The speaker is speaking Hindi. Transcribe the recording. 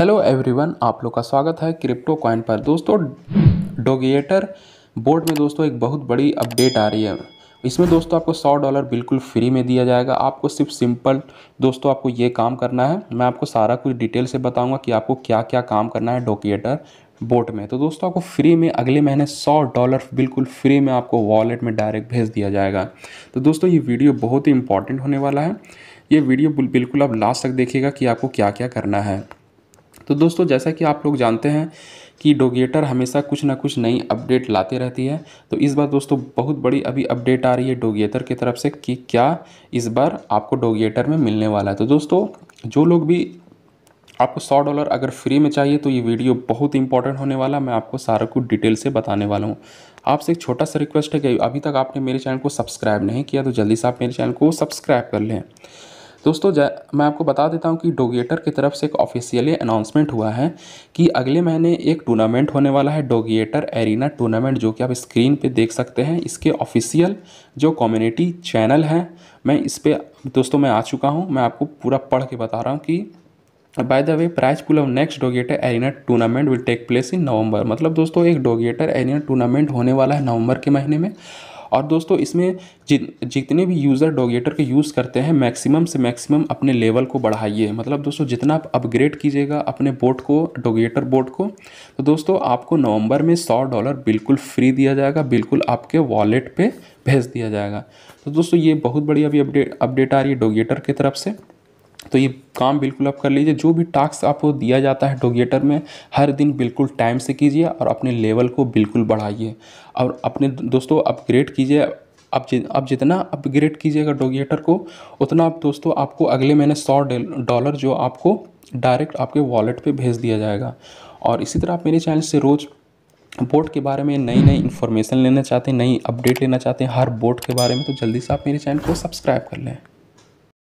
हेलो एवरीवन आप लोग का स्वागत है क्रिप्टो कॉइन पर दोस्तों डोगिएटर बोर्ड में दोस्तों एक बहुत बड़ी अपडेट आ रही है इसमें दोस्तों आपको सौ डॉलर बिल्कुल फ्री में दिया जाएगा आपको सिर्फ सिंपल दोस्तों आपको ये काम करना है मैं आपको सारा कुछ डिटेल से बताऊंगा कि आपको क्या क्या काम करना है डोकिएटर बोट में तो दोस्तों आपको फ्री में अगले महीने सौ डॉलर बिल्कुल फ्री में आपको वॉलेट में डायरेक्ट भेज दिया जाएगा तो दोस्तों ये वीडियो बहुत ही इंपॉर्टेंट होने वाला है ये वीडियो बिल्कुल आप लास्ट तक देखिएगा कि आपको क्या क्या करना है तो दोस्तों जैसा कि आप लोग जानते हैं कि डोगेटर हमेशा कुछ ना कुछ नई अपडेट लाते रहती है तो इस बार दोस्तों बहुत बड़ी अभी अपडेट आ रही है डोगेटर की तरफ से कि क्या इस बार आपको डोगेटर में मिलने वाला है तो दोस्तों जो लोग भी आपको सौ डॉलर अगर फ्री में चाहिए तो ये वीडियो बहुत इंपॉर्टेंट होने वाला मैं आपको सारा कुछ डिटेल से बताने वाला हूँ आपसे एक छोटा सा रिक्वेस्ट है कि अभी तक आपने मेरे चैनल को सब्सक्राइब नहीं किया तो जल्दी से आप मेरे चैनल को सब्सक्राइब कर लें दोस्तों मैं आपको बता देता हूँ कि डोगिएटर की तरफ से एक ऑफिशियली अनाउंसमेंट हुआ है कि अगले महीने एक टूर्नामेंट होने वाला है डोगिएटर एरिना टूर्नामेंट जो कि आप स्क्रीन पे देख सकते हैं इसके ऑफिशियल जो कम्युनिटी चैनल है मैं इस पर दोस्तों मैं आ चुका हूँ मैं आपको पूरा पढ़ के बता रहा हूँ कि by the way prize pool of next डोगेटर arena tournament will take place in November मतलब दोस्तों एक डोगिएटर एरिना टूर्नामेंट होने वाला है नवंबर के महीने में और दोस्तों इसमें जितने भी यूज़र डोगेटर के यूज़ करते हैं मैक्सिमम से मैक्सिमम अपने लेवल को बढ़ाइए मतलब दोस्तों जितना आप अपग्रेड कीजिएगा अपने बोट को डोगेटर बोट को तो दोस्तों आपको नवंबर में सौ डॉलर बिल्कुल फ्री दिया जाएगा बिल्कुल आपके वॉलेट पर भेज दिया जाएगा तो दोस्तों ये बहुत बड़ी अभी अपडेट अपडेट आ रही है डोगेटर की तरफ से तो ये काम बिल्कुल आप कर लीजिए जो भी टास्क आपको दिया जाता है डोगेटर में हर दिन बिल्कुल टाइम से कीजिए और अपने लेवल को बिल्कुल बढ़ाइए और अपने दोस्तों अपग्रेड कीजिए अब जि, आप जितना अपग्रेड कीजिएगा डोगेटर को उतना आप दोस्तों आपको अगले महीने सौ डॉलर जो आपको डायरेक्ट आपके वॉलेट पे भेज दिया जाएगा और इसी तरह आप मेरे चैनल से रोज़ बोर्ड के बारे में नई नई इन्फॉर्मेशन लेना चाहते हैं नई अपडेट लेना चाहते हैं हर बोर्ड के बारे में तो जल्दी से आप मेरे चैनल को सब्सक्राइब कर लें